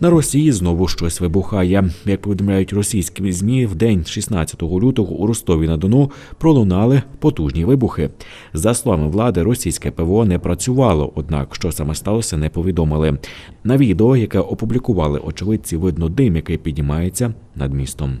На Росії знову щось вибухає. Як повідомляють російські змі, в день 16 лютого у Ростові на Дону пролунали потужні вибухи. За словами влади, російське ПВО не працювало однак, що саме сталося, не повідомили. На відео, яке опублікували очевидці, видно дим, який піднімається над містом.